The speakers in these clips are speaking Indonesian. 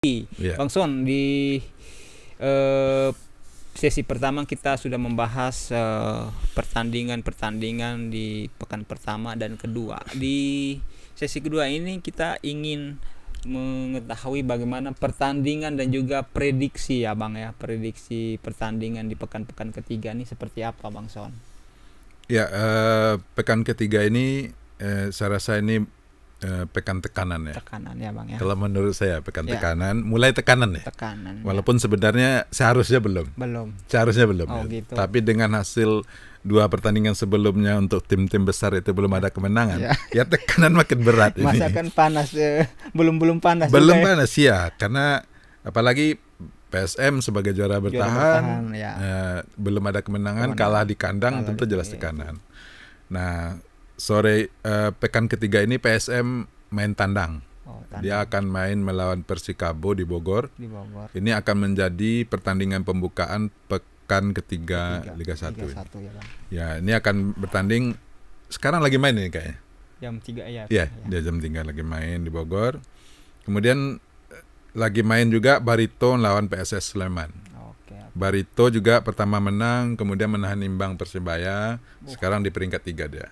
Yeah. Bang Son di uh, sesi pertama kita sudah membahas eh, pertandingan-pertandingan uh, di pekan pertama dan kedua. Di sesi kedua ini kita ingin mengetahui bagaimana pertandingan dan juga prediksi ya Bang ya, prediksi pertandingan di pekan-pekan ketiga ini seperti apa Bang Son? Ya, uh, pekan ketiga ini eh, saya rasa ini Eh, pekan tekanan ya. Tekanan ya bang ya. Kalau menurut saya pekan ya. tekanan, mulai tekanan ya. Tekanan. Ya. Walaupun ya. sebenarnya seharusnya belum. Belum. Seharusnya belum. Oh, ya. gitu. Tapi dengan hasil dua pertandingan sebelumnya untuk tim-tim besar itu belum ada kemenangan, ya, ya tekanan makin berat ini. Masa kan panas, ya. belum belum panas. Belum juga, ya. panas ya, karena apalagi PSM sebagai juara bertahan, juara bertahan ya. eh, belum ada kemenangan, kemenangan, kalah di kandang kalah tentu jelas tekanan. Ya. Nah sore uh, pekan ketiga ini PSM main tandang. Oh, dia akan main melawan Persikabo di Bogor. Di Bogor. Ini akan menjadi pertandingan pembukaan pekan ketiga, ketiga. Liga 1. Liga ya, Bang. ya, ini akan bertanding sekarang lagi main ini kayaknya. Jam 3 ya. Iya, ya. dia jam 3 lagi main di Bogor. Kemudian eh, lagi main juga Barito lawan PSS Sleman. Barito juga pertama menang, kemudian menahan imbang Persebaya. Oh. Sekarang di peringkat tiga dia.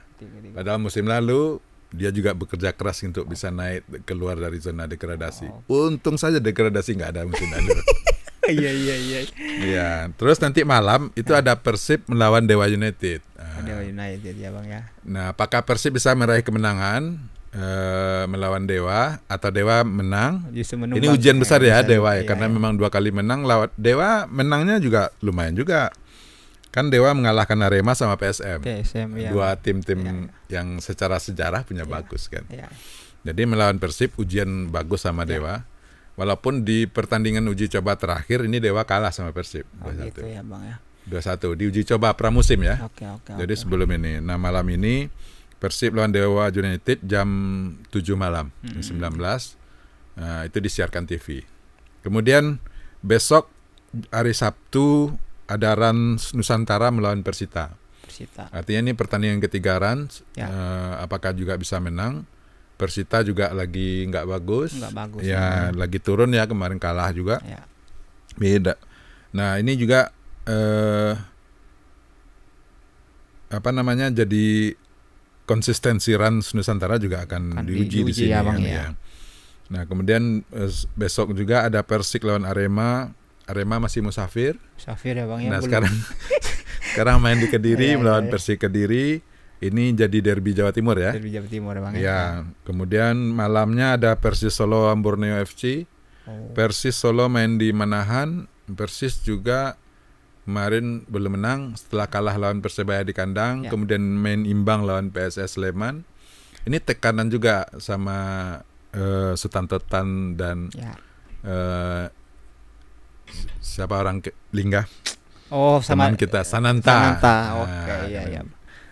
Padahal musim lalu dia juga bekerja keras untuk bisa naik keluar dari zona degradasi. Oh. Untung saja degradasi nggak ada musim lalu. Iya iya iya. Iya. Terus nanti malam itu nah. ada Persib melawan Dewa United. Dewa United ya bang ya. Nah, apakah Persib bisa meraih kemenangan? Eh, melawan Dewa atau Dewa menang. Ini ujian iya, besar ya Dewa ya, iya, karena iya. memang dua kali menang lawan Dewa menangnya juga lumayan juga. Kan Dewa mengalahkan Arema sama PSM. PSM iya. Dua tim-tim iya. yang secara sejarah punya iya, bagus kan. Iya. Jadi melawan Persib ujian bagus sama Dewa. Walaupun di pertandingan uji coba terakhir ini Dewa kalah sama Persib. Oh, 21. gitu ya, Bang ya. 21 di uji coba pramusim ya. Oke, oke. Jadi sebelum ini. Nah, malam ini Persib lawan Dewa United jam 7 malam mm -hmm. 19 uh, eh, itu disiarkan TV. Kemudian besok hari Sabtu ada Rans Nusantara melawan Persita. Persita. Artinya ini pertandingan ketiga Rans ya. uh, apakah juga bisa menang? Persita juga lagi nggak bagus. Nggak bagus. Ya, ya, lagi turun ya kemarin kalah juga. Ya. Beda. Nah, ini juga uh, apa namanya jadi konsistensi Rans Nusantara juga akan, akan diuji, di, di sini ya, bang, ya. ya. Nah, kemudian eh, besok juga ada Persik lawan Arema. Arema masih musafir. Musafir ya, Bang ya. Nah, sekarang sekarang main di Kediri ya, melawan ya, ya. Persik Kediri. Ini jadi derby Jawa Timur ya. Derby Jawa Timur, ya, Bang. Ya. ya. Kemudian malamnya ada Persis Solo Borneo FC. Oh. Persis Solo main di Manahan. Persis juga kemarin belum menang setelah kalah lawan Persebaya di kandang, ya. kemudian main imbang lawan PSS Sleman. Ini tekanan juga sama uh, eh, Sultan Tetan dan ya. uh, siapa orang ke Lingga. Oh, sama Teman kita Sananta. Sananta. Nah, Oke, okay, iya iya.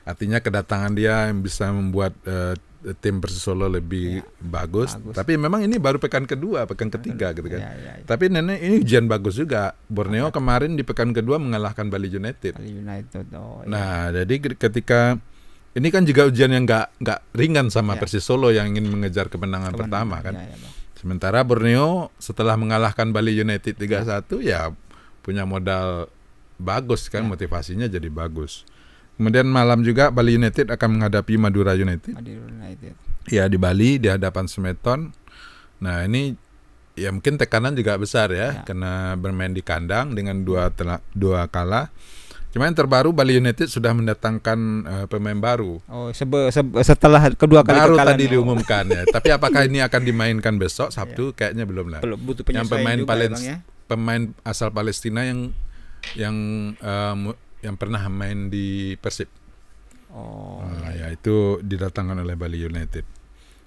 Artinya kedatangan dia yang bisa membuat uh, tim Persisolo lebih ya, bagus. bagus. Tapi memang ini baru pekan kedua, pekan iya, ketiga gitu kan. Ya, ya, ya. Tapi nenek ini ujian bagus juga. Borneo ya. kemarin di pekan kedua mengalahkan Bali United. Bali United. Oh, ya. Nah, jadi ketika ini kan juga ujian yang nggak nggak ringan sama ya. Persis Solo yang ingin mengejar kemenangan, kemenangan pertama kan. Ya, ya, Sementara Borneo setelah mengalahkan Bali United 3-1 ya. ya punya modal bagus kan ya. motivasinya jadi bagus. Kemudian malam juga Bali United akan menghadapi Madura United. Madura United. Ya di Bali di hadapan Semeton. Nah ini ya mungkin tekanan juga besar ya, ya. karena bermain di kandang dengan dua tela, dua kalah. Cuma yang terbaru Bali United sudah mendatangkan uh, pemain baru. Oh, sebe, sebe, setelah kedua kali baru tadi ya. diumumkan ya. Tapi apakah ini akan dimainkan besok Sabtu? Ya. Kayaknya belum lah. Belum butuh yang pemain juga, ya, Palen ya? pemain asal Palestina yang yang uh, yang pernah main di Persib. Oh. Nah, ya itu didatangkan oleh Bali United.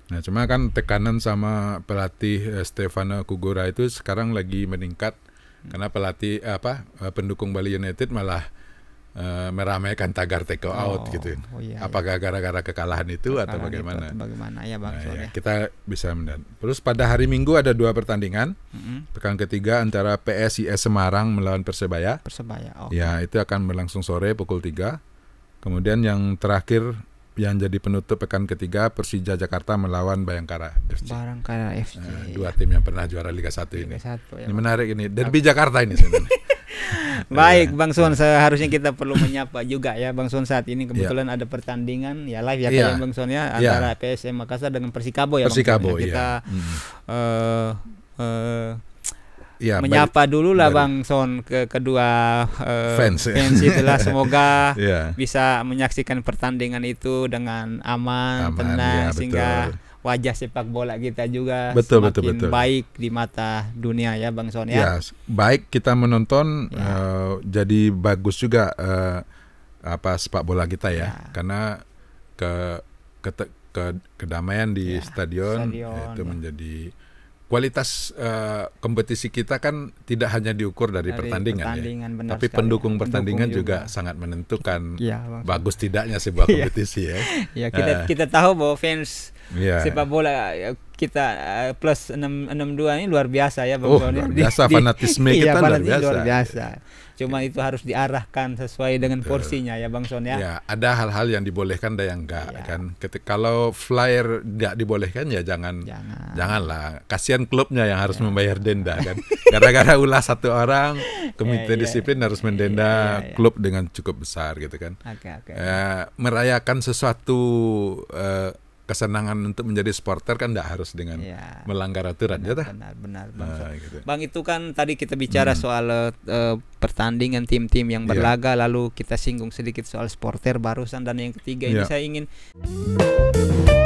Nah, cuma kan tekanan sama pelatih eh, Stefano Kugura itu sekarang lagi meningkat hmm. karena pelatih eh, apa eh, pendukung Bali United malah Eh, meramaikan tagar take out oh, gitu. Ya. Oh, iya, Apakah iya. gara-gara kekalahan itu kekalahan atau bagaimana? Itu, bagaimana ya bang? Nah, ya, kita bisa melihat. Terus pada hari Minggu ada dua pertandingan. Mm-hmm. Pekan ketiga antara PSIS Semarang melawan Persebaya. Persebaya. Oh. Ya itu akan berlangsung sore pukul 3 Kemudian yang terakhir yang jadi penutup pekan ketiga Persija Jakarta melawan Bayangkara FC. Bayangkara FC. Eh, dua tim yang pernah juara Liga 1 Liga ini. 1, ya, ini menarik ini. Derby Jakarta ini sebenarnya. Baik, iya. Bang sun seharusnya kita perlu menyapa juga ya Bang sun saat ini iya. kebetulan ya. ada pertandingan ya live ya yeah. Bang sun ya iya. antara ya. PSM Makassar dengan Persikabo ya. Persikabo ya. Kita yeah. uh, uh, ya, menyapa dulu lah Bang Son ke kedua uh, fans, ya. fans itulah semoga ya. bisa menyaksikan pertandingan itu dengan aman, aman tenang ya, sehingga betul wajah sepak bola kita juga betul, semakin betul, betul. baik di mata dunia ya Bang Son ya. ya baik kita menonton ya. uh, jadi bagus juga uh, apa sepak bola kita ya, ya. karena ke, ke ke kedamaian di ya, stadion, stadion itu ya. menjadi kualitas uh, kompetisi kita kan tidak hanya diukur dari, dari pertandingan, ya. pertandingan ya, tapi pendukung pendukung pertandingan juga, juga sangat menentukan ya, bagus tidaknya sebuah ya. kompetisi ya. ya kita uh, kita tahu bahwa fans yeah. sepak bola ya, kita eh, plus enam enam dua ini luar biasa ya Bang oh, Luar biasa di, fanatisme iya, kita iya, luar biasa. Luar biasa. Cuma itu harus diarahkan sesuai dengan Betul. porsinya ya Bang Son ya. Yeah, ada hal-hal yang dibolehkan ada yang enggak yeah. kan. Ketika kalau flyer tidak dibolehkan ya jangan, jangan. janganlah. Kasihan klubnya yang harus yeah. membayar denda kan. Gara-gara ulah satu orang komite yeah, yeah. disiplin harus mendenda yeah, yeah, yeah. klub dengan cukup besar gitu kan. Okay, okay. Eh, merayakan sesuatu eh, kesenangan untuk menjadi supporter kan tidak harus dengan ya. melanggar aturan ya benar, ya Benar benar bang. Nah, gitu. Bang itu kan tadi kita bicara hmm. soal uh, pertandingan tim-tim yang iya. berlaga ya. lalu kita singgung sedikit soal supporter barusan dan yang ketiga ya. ini iya. saya ingin